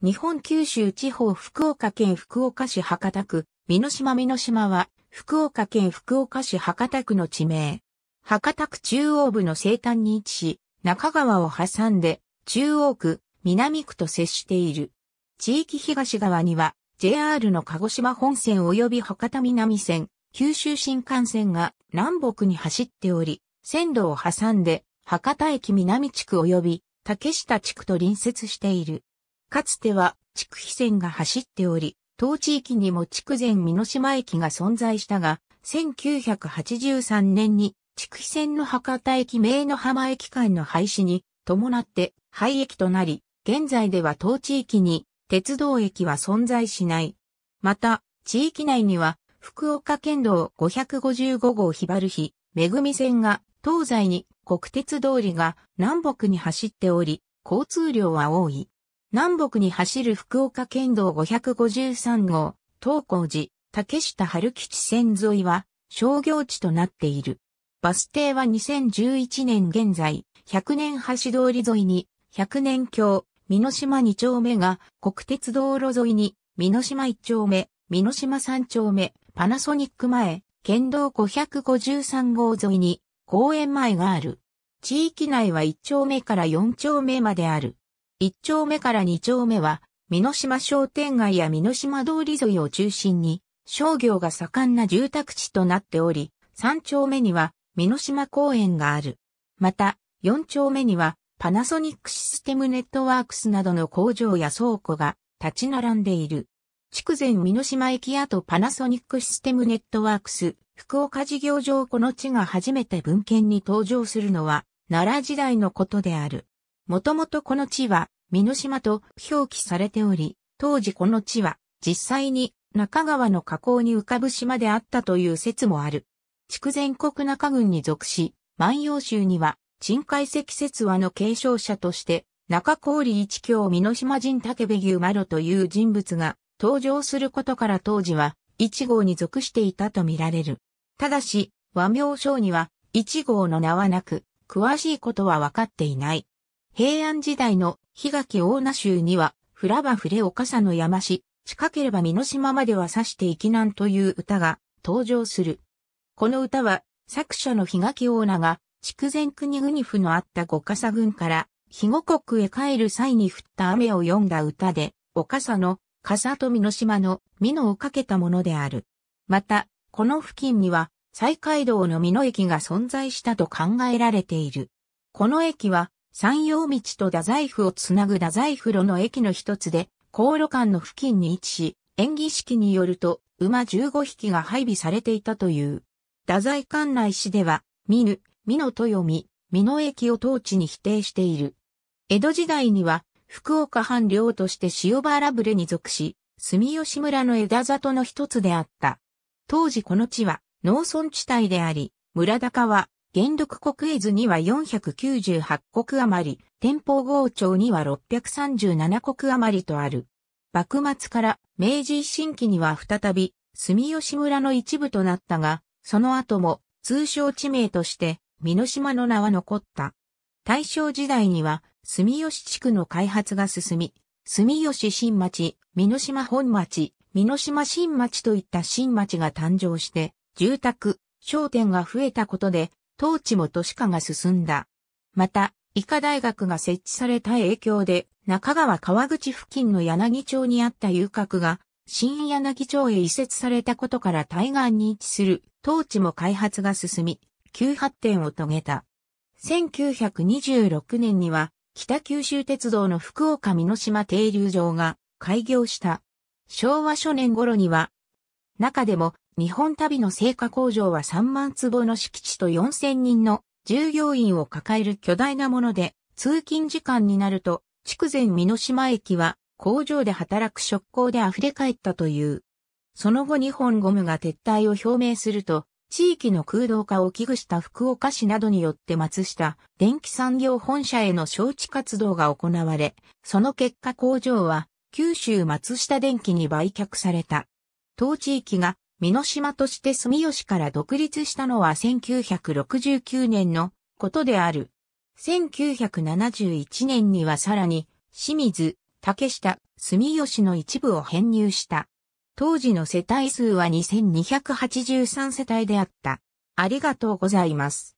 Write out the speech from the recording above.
日本九州地方福岡県福岡市博多区、美濃島美濃島は、福岡県福岡市博多区の地名。博多区中央部の西端に位置し、中川を挟んで、中央区、南区と接している。地域東側には、JR の鹿児島本線及び博多南線、九州新幹線が南北に走っており、線路を挟んで、博多駅南地区及び竹下地区と隣接している。かつては、筑肥線が走っており、当地域にも筑前美濃島駅が存在したが、1983年に筑肥線の博多駅名の浜駅間の廃止に伴って廃駅となり、現在では当地域に鉄道駅は存在しない。また、地域内には福岡県道555号ひばる日、めぐみ線が東西に国鉄通りが南北に走っており、交通量は多い。南北に走る福岡県道553号、東光寺、竹下春吉線沿いは商業地となっている。バス停は2011年現在、100年橋通り沿いに、100年橋、美濃島2丁目が国鉄道路沿いに、美濃島1丁目、美濃島3丁目、パナソニック前、県道553号沿いに、公園前がある。地域内は1丁目から4丁目まである。一丁目から二丁目は、美濃島商店街や美濃島通り沿いを中心に、商業が盛んな住宅地となっており、三丁目には、美濃島公園がある。また、四丁目には、パナソニックシステムネットワークスなどの工場や倉庫が立ち並んでいる。筑前美濃島駅跡パナソニックシステムネットワークス、福岡事業場この地が初めて文献に登場するのは、奈良時代のことである。もともとこの地は、美濃島と表記されており、当時この地は、実際に中川の河口に浮かぶ島であったという説もある。筑前国中郡に属し、万葉集には、鎮海石説話の継承者として、中郡一京美濃島人竹部牛マロという人物が登場することから当時は、一号に属していたとみられる。ただし、和名称には、一号の名はなく、詳しいことは分かっていない。平安時代の日垣大名州には、ふらばふれおかさの山し、近ければ美の島までは指していきなんという歌が登場する。この歌は、作者の日垣大名が、筑前国国府のあった五笠郡から、肥後国へ帰る際に降った雨を読んだ歌で、おさの、笠と美の島の、美濃をかけたものである。また、この付近には、西海道の美濃駅が存在したと考えられている。この駅は、山陽道と太宰府をつなぐ太宰府路の駅の一つで、航路間の付近に位置し、演技式によると、馬15匹が配備されていたという。太宰館内市では、見ぬ、美濃と読み、美濃駅を当地に否定している。江戸時代には、福岡藩領として塩原ブレに属し、住吉村の枝里の一つであった。当時この地は農村地帯であり、村高は元禄国絵図には498国余り、天保豪朝には637国余りとある。幕末から明治維新期には再び住吉村の一部となったが、その後も通称地名として美濃島の名は残った。大正時代には住吉地区の開発が進み、住吉新町、美濃島本町、美濃島新町といった新町が誕生して、住宅、商店が増えたことで統治も都市化が進んだ。また、医科大学が設置された影響で、中川川口付近の柳町にあった遊郭が、新柳町へ移設されたことから対岸に位置する、当地も開発が進み、急発展を遂げた。1926年には、北九州鉄道の福岡美濃島停留場が開業した。昭和初年頃には、中でも日本旅の成果工場は3万坪の敷地と4000人の従業員を抱える巨大なもので、通勤時間になると、筑前美濃島駅は工場で働く職工で溢れ返ったという。その後日本ゴムが撤退を表明すると、地域の空洞化を危惧した福岡市などによって松下電気産業本社への招致活動が行われ、その結果工場は九州松下電気に売却された。当地域が美濃島として住吉から独立したのは1969年のことである。1971年にはさらに、清水、竹下、住吉の一部を編入した。当時の世帯数は2283世帯であった。ありがとうございます。